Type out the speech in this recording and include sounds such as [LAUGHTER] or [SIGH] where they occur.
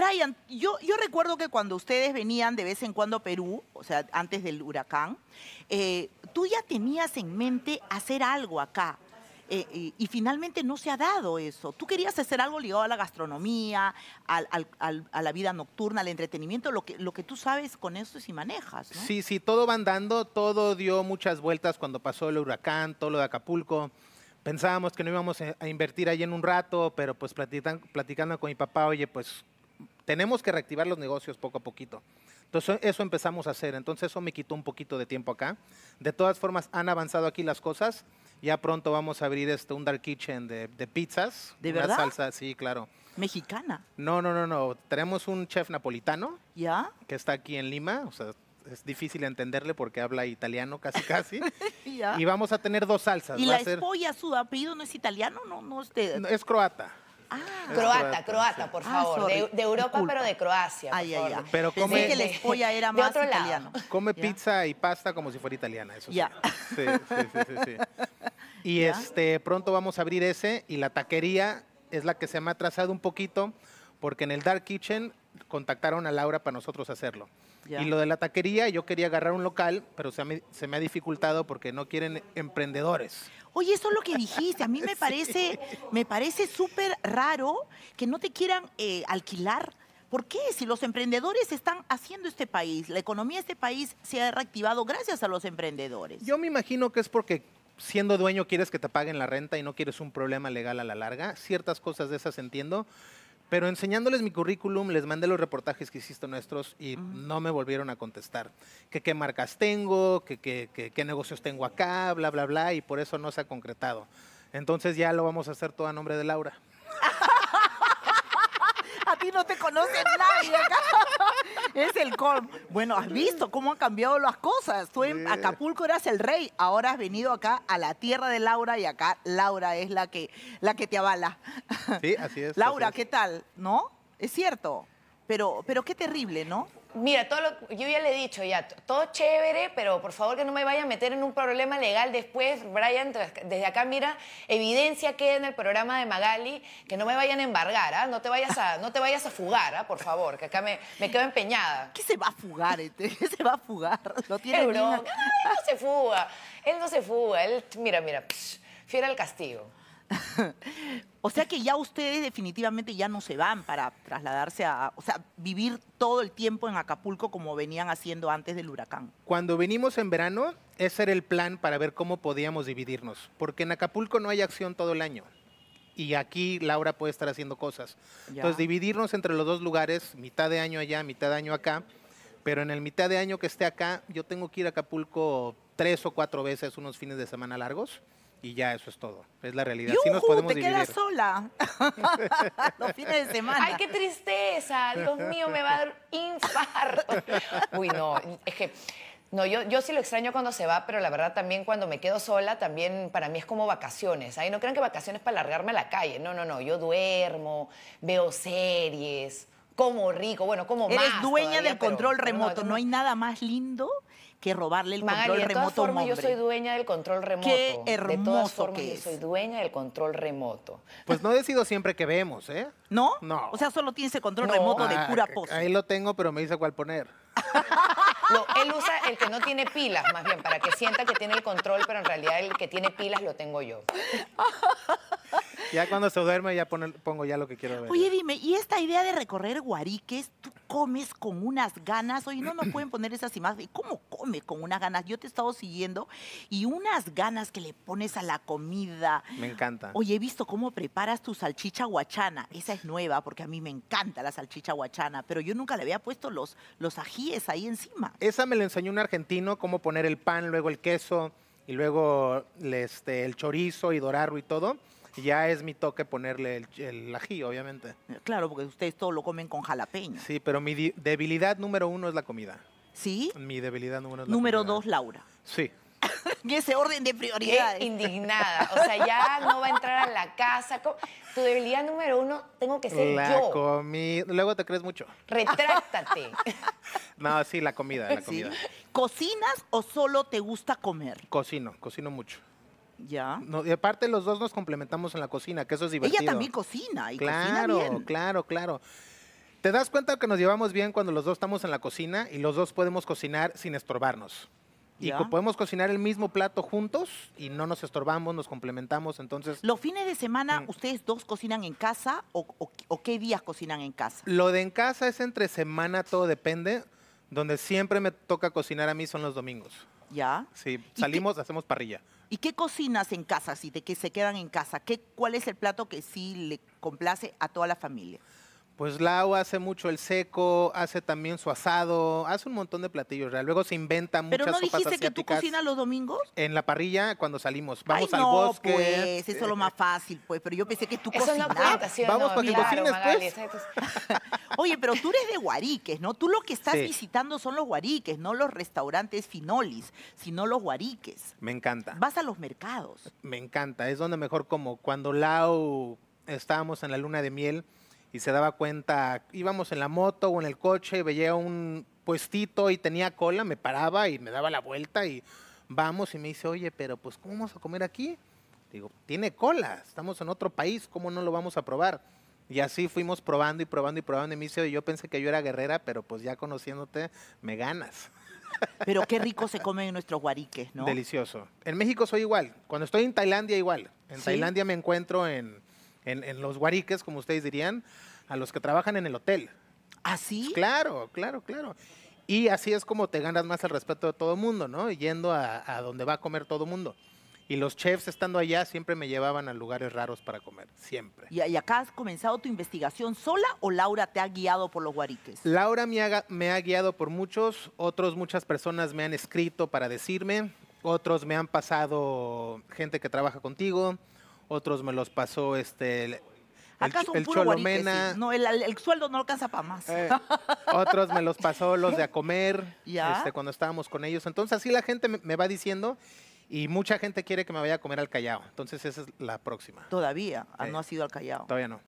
Brian, yo, yo recuerdo que cuando ustedes venían de vez en cuando a Perú, o sea, antes del huracán, eh, tú ya tenías en mente hacer algo acá. Eh, y, finalmente no se ha dado eso. Tú querías hacer algo ligado a la gastronomía, a la vida nocturna, al entretenimiento, lo que, lo que tú sabes con eso y si manejas. Sí, sí, todo va andando, todo dio muchas vueltas cuando pasó el huracán, todo lo de Acapulco. Pensábamos que no íbamos a invertir allí en un rato, pero pues platicando con mi papá, oye, pues tenemos que reactivar los negocios poco a poquito. Entonces eso empezamos a hacer, entonces eso me quitó un poquito de tiempo acá. De todas formas, han avanzado aquí las cosas. Ya pronto vamos a abrir este, un dark kitchen de, pizzas. ¿De una verdad? salsa, sí, claro. ¿Mexicana? No, no, no, no. Tenemos un chef napolitano. ¿Ya? Que está aquí en Lima. O sea, es difícil entenderle porque habla italiano casi casi. [LAUGHS] Y vamos a tener dos salsas. ¿Y la a ser... espolla, su apellido no es italiano? No, no es este, Es croata. Ah. croata, croata, por ah, favor. de, Europa, pero de Croacia. Ay, ay, ay. Pero come, que era más italiano. Come pizza y pasta como si fuera italiana, eso sí. Sí, sí, sí, sí. [LAUGHS] Y este, pronto vamos a abrir ese y la taquería es la que se me ha atrasado un poquito porque en el Dark Kitchen contactaron a Laura para nosotros hacerlo. Y lo de la taquería, yo quería agarrar un local, pero se me, ha dificultado porque no quieren emprendedores. Oye, eso es lo que dijiste. A mí [LAUGHS] me parece, súper raro que no te quieran eh, alquilar. ¿Por qué? Si los emprendedores están haciendo este país, la economía de este país se ha reactivado gracias a los emprendedores. Yo me imagino que es porque siendo dueño quieres que te paguen la renta y no quieres un problema legal a la larga. Ciertas cosas de esas entiendo. Pero enseñándoles mi currículum, les mandé los reportajes que hiciste nuestros y no me volvieron a contestar. qué marcas tengo, que qué negocios tengo acá, bla, bla, bla, y por eso no se ha concretado. Entonces ya lo vamos a hacer todo a nombre de Laura. [LAUGHS] a ti no te conoce nadie es el colmo. Bueno, has visto cómo han cambiado las cosas. Tú en Acapulco eras el rey, ahora has venido acá a la tierra de Laura y acá Laura es la que, la que te avala. Sí, así es. Laura, ¿qué tal? ¿No? Es cierto. Pero, pero qué terrible, ¿no? Mira, todo lo, yo ya le he dicho, ya, todo chévere, pero por favor que no me vaya a meter en un problema legal después, Brian, desde acá mira, evidencia que en el programa de Magali, que no me vayan a embargar, ¿ah? no, te vayas a, no te vayas a fugar, ¿ah? por favor, que acá me, quedo empeñada. ¿Qué se va a fugar? Este? ¿Qué se va a fugar? No tiene Él no se fuga, él no se fuga, él, mira, mira, fiera el al castigo. [LAUGHS] o sea que ya ustedes definitivamente ya no se van para trasladarse a, o sea, vivir todo el tiempo en Acapulco como venían haciendo antes del huracán. Cuando venimos en verano, ese era el plan para ver cómo podíamos dividirnos, porque en Acapulco no hay acción todo el año. Y aquí Laura puede estar haciendo cosas. Entonces, dividirnos entre los dos lugares, mitad de año allá, mitad de año acá. Pero en el mitad de año que esté acá, yo tengo que ir a Acapulco tres o cuatro veces unos fines de semana largos y ya eso es todo. Es la realidad. ¿Y nos podemos te quedas sola. [LAUGHS] Los fines de semana. Ay, qué tristeza. Dios mío, me va a dar infarto. Uy, no, es que no, yo, yo sí lo extraño cuando se va, pero la verdad también cuando me quedo sola, también para mí es como vacaciones. Ahí no crean que vacaciones para largarme a la calle. No, no, no. Yo duermo, veo series, como rico, bueno, como más. dueña del control remoto. no hay nada más lindo que robarle el control todas formas, Yo soy dueña del control remoto. Qué hermoso que es. Yo soy dueña del control remoto. Pues no decido siempre que vemos, ¿eh? ¿No? No. O sea, solo tiene ese control remoto de ah, pura pose. Ahí lo tengo, pero me dice cuál poner. No, [LAUGHS] él usa el que no tiene pilas, más bien, para que sienta que tiene el control, pero en realidad el que tiene pilas lo tengo yo. Ya cuando se duerme ya pongo ya lo que quiero ver. Oye, dime, ¿y esta idea de recorrer Guariques, tú comes con unas ganas, hoy no nos pueden poner esas imágenes, ¿cómo come con unas ganas? Yo te he estado siguiendo y unas ganas que le pones a la comida. Me encanta. Oye, he visto cómo preparas tu salchicha guachana, esa es nueva porque a mí me encanta la salchicha guachana, pero yo nunca le había puesto los, los ajíes ahí encima. Esa me la enseñó un argentino, cómo poner el pan, luego el queso y luego este, el chorizo y dorarlo y todo ya es mi toque ponerle el, ají, obviamente. Claro, porque ustedes todo lo comen con jalapeño. Sí, pero mi debilidad número uno es la comida. ¿Sí? Mi debilidad número uno Número dos, Laura. Sí. [LAUGHS] Y ese orden de prioridad. indignada. O sea, ya no va a entrar a la casa. Tu debilidad número uno, tengo que ser la Comida. Luego te crees mucho. Retráctate. [LAUGHS] No, sí, la comida, la [LAUGHS] comida. ¿Cocinas o solo te gusta comer? Cocino, cocino mucho. Ya. y aparte los dos nos complementamos en la cocina, que eso es divertido. Ella también cocina y claro, cocina Claro, claro, Te das cuenta que nos llevamos bien cuando los dos estamos en la cocina y los dos podemos cocinar sin estorbarnos. Y podemos cocinar el mismo plato juntos y no nos estorbamos, nos complementamos, entonces... ¿Los fines de semana mm. ustedes dos cocinan en casa o, qué días cocinan en casa? Lo de en casa es entre semana, todo depende. Donde siempre me toca cocinar a mí son los domingos. ¿Ya? Sí, salimos, hacemos parrilla. ¿Y qué cocinas en casa, si de que se quedan en casa? ¿Qué, ¿Cuál es el plato que sí le complace a toda la familia? pues Lau hace mucho el seco, hace también su asado, hace un montón de platillos Luego se inventa muchas Pero no dijiste que tú cocinas los domingos? En la parrilla cuando salimos, vamos al no, bosque. pues, eso es lo más fácil, pues, pero yo pensé que tú cocinas. vamos no, para que cocines, pues. [LAUGHS] Oye, pero tú eres de Guariques, ¿no? Tú lo que estás visitando son los Guariques, no los restaurantes Finolis, sino los Guariques. Me encanta. Vas a los mercados. Me encanta, es donde mejor como cuando Lau estábamos en la luna de miel, y se daba cuenta, íbamos en la moto o en el coche, veía un puestito y tenía cola, me paraba y me daba la vuelta y vamos y me dice, oye, pero pues ¿cómo vamos a comer aquí? Digo, tiene cola, estamos en otro país, ¿cómo no lo vamos a probar? Y así fuimos probando y probando y probando. Y me dice, yo pensé que yo era guerrera, pero pues ya conociéndote, me ganas. Pero qué rico se come en nuestros guariques, ¿no? Delicioso. En México soy igual. Cuando estoy en Tailandia, igual. En Tailandia me encuentro en en, los guariques, como ustedes dirían, a los que trabajan en el hotel. así ¿Ah, pues Claro, claro, claro. Y así es como te ganas más el respeto de todo el mundo, ¿no? Yendo a, donde va a comer todo el mundo. Y los chefs estando allá siempre me llevaban a lugares raros para comer, siempre. ¿Y, acá has comenzado tu investigación sola o Laura te ha guiado por los guariques? Laura me ha, me ha guiado por muchos, otros muchas personas me han escrito para decirme, otros me han pasado gente que trabaja contigo, otros me los pasó este el, Cholomena. No, el, sueldo no alcanza para más. Eh, otros me los pasó los de a comer, [LAUGHS] ¿Ya? Este, cuando estábamos con ellos. Entonces así la gente me, va diciendo y mucha gente quiere que me vaya a comer al Callao. Entonces esa es la próxima. Todavía, ah, no ha sido al Callao. Todavía no.